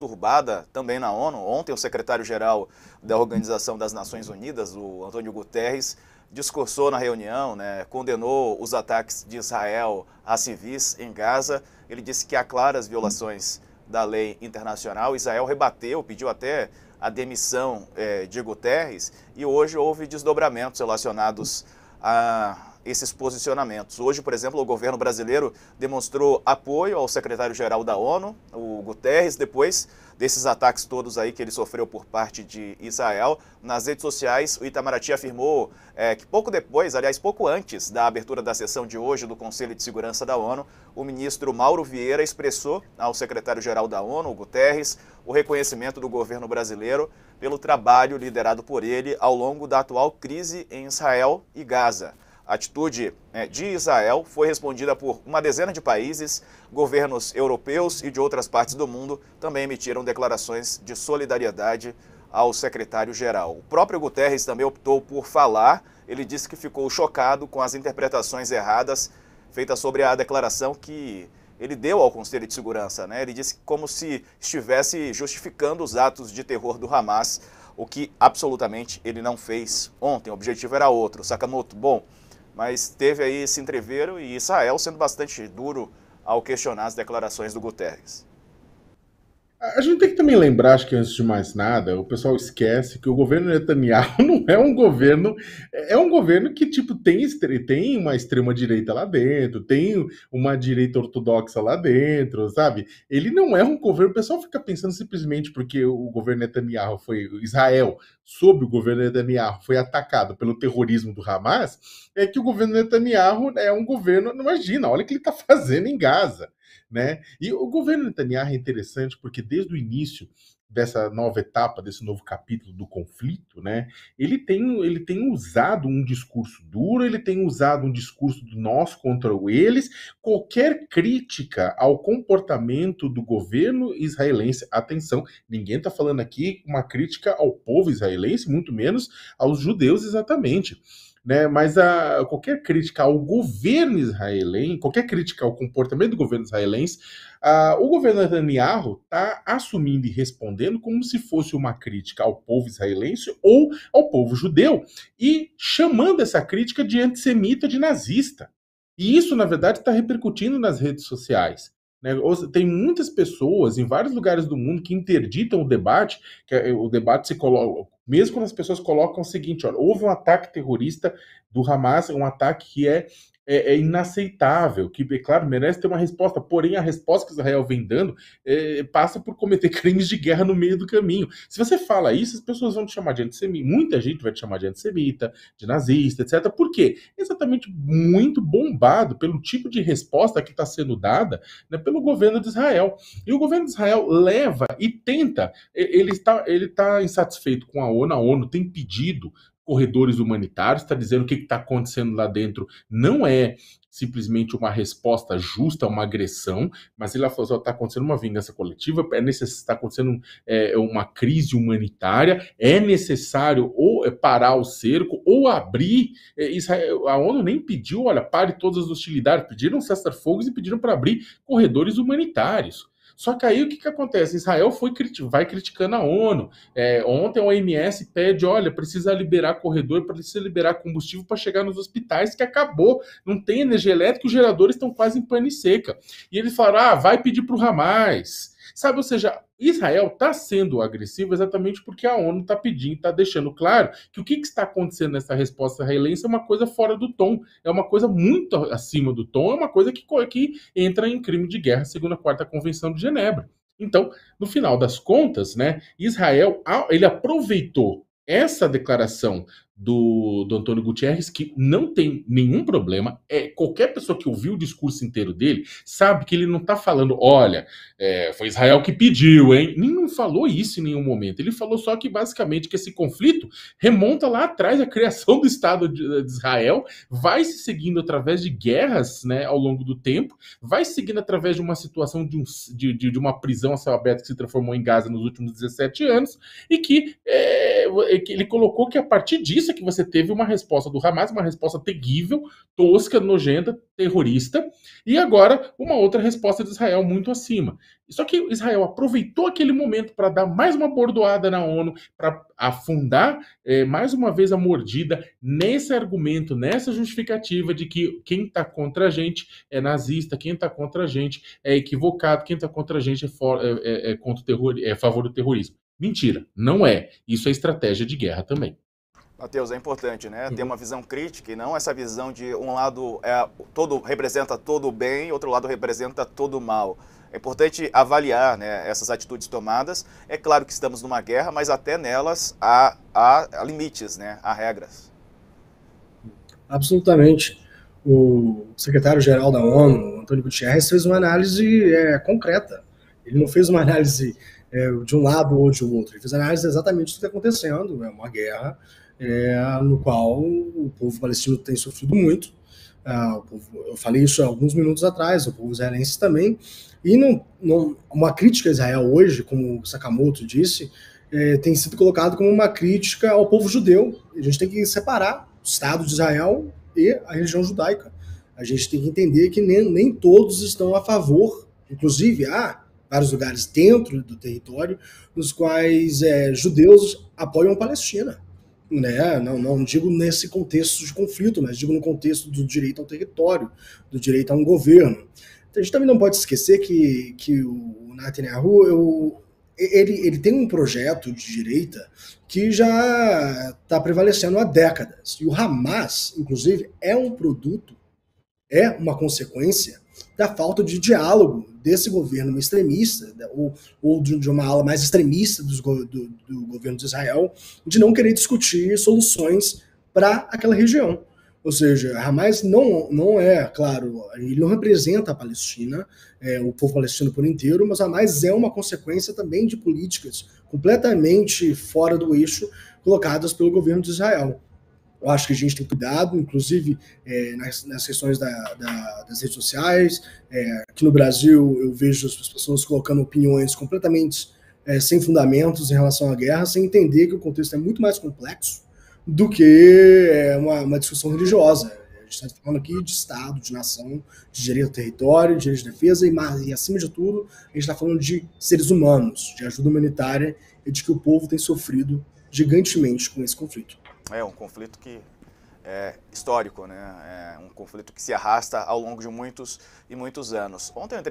turbada também na ONU. Ontem, o secretário-geral da Organização das Nações Unidas, o Antônio Guterres, discursou na reunião, né, condenou os ataques de Israel a civis em Gaza. Ele disse que há claras violações da lei internacional. Israel rebateu, pediu até a demissão é, de Guterres e hoje houve desdobramentos relacionados a esses posicionamentos. Hoje, por exemplo, o governo brasileiro demonstrou apoio ao secretário-geral da ONU, o Guterres, depois desses ataques todos aí que ele sofreu por parte de Israel. Nas redes sociais, o Itamaraty afirmou é, que pouco depois, aliás, pouco antes da abertura da sessão de hoje do Conselho de Segurança da ONU, o ministro Mauro Vieira expressou ao secretário-geral da ONU, o Guterres, o reconhecimento do governo brasileiro pelo trabalho liderado por ele ao longo da atual crise em Israel e Gaza atitude né, de Israel foi respondida por uma dezena de países, governos europeus e de outras partes do mundo também emitiram declarações de solidariedade ao secretário-geral. O próprio Guterres também optou por falar. Ele disse que ficou chocado com as interpretações erradas feitas sobre a declaração que ele deu ao Conselho de Segurança. Né? Ele disse como se estivesse justificando os atos de terror do Hamas, o que absolutamente ele não fez ontem. O objetivo era outro. Sakamoto, bom mas teve aí esse entreveiro e Israel sendo bastante duro ao questionar as declarações do Guterres. A gente tem que também lembrar, acho que antes de mais nada, o pessoal esquece que o governo Netanyahu não é um governo, é um governo que tipo tem, tem uma extrema direita lá dentro, tem uma direita ortodoxa lá dentro, sabe? Ele não é um governo, o pessoal fica pensando simplesmente porque o governo Netanyahu foi Israel, sob o governo Netanyahu, foi atacado pelo terrorismo do Hamas, é que o governo Netanyahu é um governo, imagina, olha o que ele está fazendo em Gaza. Né? E o governo Netanyahu é interessante porque desde o início dessa nova etapa, desse novo capítulo do conflito, né? Ele tem, ele tem usado um discurso duro, ele tem usado um discurso do nós contra o eles. Qualquer crítica ao comportamento do governo israelense, atenção, ninguém está falando aqui uma crítica ao povo israelense, muito menos aos judeus exatamente né? Mas a, qualquer crítica ao governo israelense, qualquer crítica ao comportamento do governo israelense, a, o governo Netanyahu está assumindo e respondendo como se fosse uma crítica ao povo israelense ou ao povo judeu e chamando essa crítica de antissemita, de nazista. E isso, na verdade, está repercutindo nas redes sociais. Né? Tem muitas pessoas em vários lugares do mundo que interditam o debate, que é, o debate se coloca, mesmo quando as pessoas colocam o seguinte: olha, houve um ataque terrorista do Hamas, um ataque que é é, é, inaceitável, que, é claro, merece ter uma resposta, porém a resposta que Israel vem dando é, passa por cometer crimes de guerra no meio do caminho. Se você fala isso, as pessoas vão te chamar de antissemita, muita gente vai te chamar de antissemita, de nazista, etc. Por quê? Exatamente muito bombado pelo tipo de resposta que está sendo dada né, pelo governo de Israel. E o governo de Israel leva e tenta, ele está ele insatisfeito com a ONU, a ONU tem pedido corredores humanitários, está dizendo o que está acontecendo lá dentro não é simplesmente uma resposta justa a uma agressão, mas ele falou: está assim, acontecendo uma vingança coletiva, é está acontecendo é, uma crise humanitária, é necessário ou é, parar o cerco ou abrir. É, Israel, a ONU nem pediu, olha, pare todas as hostilidades, pediram cessar fogos e pediram para abrir corredores humanitários. Só que aí o que, que acontece? Israel foi, vai criticando a ONU. É, ontem a OMS pede: olha, precisa liberar corredor, precisa liberar combustível para chegar nos hospitais, que acabou. Não tem energia elétrica, os geradores estão quase em pane seca. E eles falaram: ah, vai pedir para o Hamas. Sabe, ou seja, Israel está sendo agressivo exatamente porque a ONU está pedindo, está deixando claro que o que, que está acontecendo nessa resposta israelense é uma coisa fora do tom, é uma coisa muito acima do tom, é uma coisa que, que entra em crime de guerra, segundo a quarta convenção de Genebra. Então, no final das contas, né, Israel ele aproveitou essa declaração do, do Antônio Gutierrez, que não tem nenhum problema. É Qualquer pessoa que ouviu o discurso inteiro dele sabe que ele não está falando, olha, é, foi Israel que pediu, hein? Nem não falou isso em nenhum momento. Ele falou só que basicamente que esse conflito remonta lá atrás à criação do Estado de, eh, de Israel, vai se seguindo através de guerras né, ao longo do tempo, vai seguindo através de uma situação de, um, de, de, de uma prisão a céu aberto que se transformou em Gaza nos últimos 17 anos, e que, é, que ele colocou que a partir disso que você teve uma resposta do Hamas, uma resposta terrível, tosca, nojenta, terrorista, e agora uma outra resposta de Israel muito acima. Só que Israel aproveitou aquele momento para dar mais uma bordoada na ONU, para afundar é, mais uma vez a mordida nesse argumento, nessa justificativa de que quem está contra a gente é nazista, quem está contra a gente é equivocado, quem está contra a gente é, for, é, é, é contra o terror, é a favor do terrorismo. Mentira, não é. Isso é estratégia de guerra também. Matheus, é importante, né? Ter uhum. uma visão crítica e não essa visão de um lado é, todo representa todo o bem, outro lado representa todo o mal. É importante avaliar né, essas atitudes tomadas. É claro que estamos numa guerra, mas até nelas há, há limites, né? há regras. Absolutamente. O secretário-geral da ONU, Antônio Gutierrez, fez uma análise é, concreta. Ele não fez uma análise é, de um lado ou de outro. Ele fez análise exatamente do que está acontecendo. É uma guerra é, no qual o povo palestino tem sofrido muito. Ah, povo, eu falei isso alguns minutos atrás, o povo israelense também. E não, não, uma crítica a Israel hoje, como Sakamoto disse, é, tem sido colocado como uma crítica ao povo judeu. A gente tem que separar o Estado de Israel e a religião judaica. A gente tem que entender que nem, nem todos estão a favor, inclusive há vários lugares dentro do território nos quais é, judeus apoiam a Palestina né? Não, não digo nesse contexto de conflito, mas digo no contexto do direito ao território, do direito a um governo. Então, a gente também não pode esquecer que, que o Netanyahu, eu, ele, ele tem um projeto de direita que já está prevalecendo há décadas. E o Hamas, inclusive, é um produto, é uma consequência da falta de diálogo desse governo extremista, né, ou, ou de uma ala mais extremista do, do governo de Israel, de não querer discutir soluções para aquela região. Ou seja, Hamas não, não é, claro, ele não representa a Palestina, é, o povo palestino por inteiro, mas Hamas é uma consequência também de políticas completamente fora do eixo colocadas pelo governo de Israel. Eu acho que a gente tem cuidado, inclusive é, nas, nas questões da, da, das redes sociais. É, aqui no Brasil, eu vejo as pessoas colocando opiniões completamente é, sem fundamentos em relação à guerra, sem entender que o contexto é muito mais complexo do que é, uma, uma discussão religiosa. A gente está falando aqui de Estado, de nação, de direito ao território, de direito de defesa e, e acima de tudo, a gente está falando de seres humanos, de ajuda humanitária e de que o povo tem sofrido gigantemente com esse conflito. É um conflito que é histórico, né? É um conflito que se arrasta ao longo de muitos e muitos anos. Ontem eu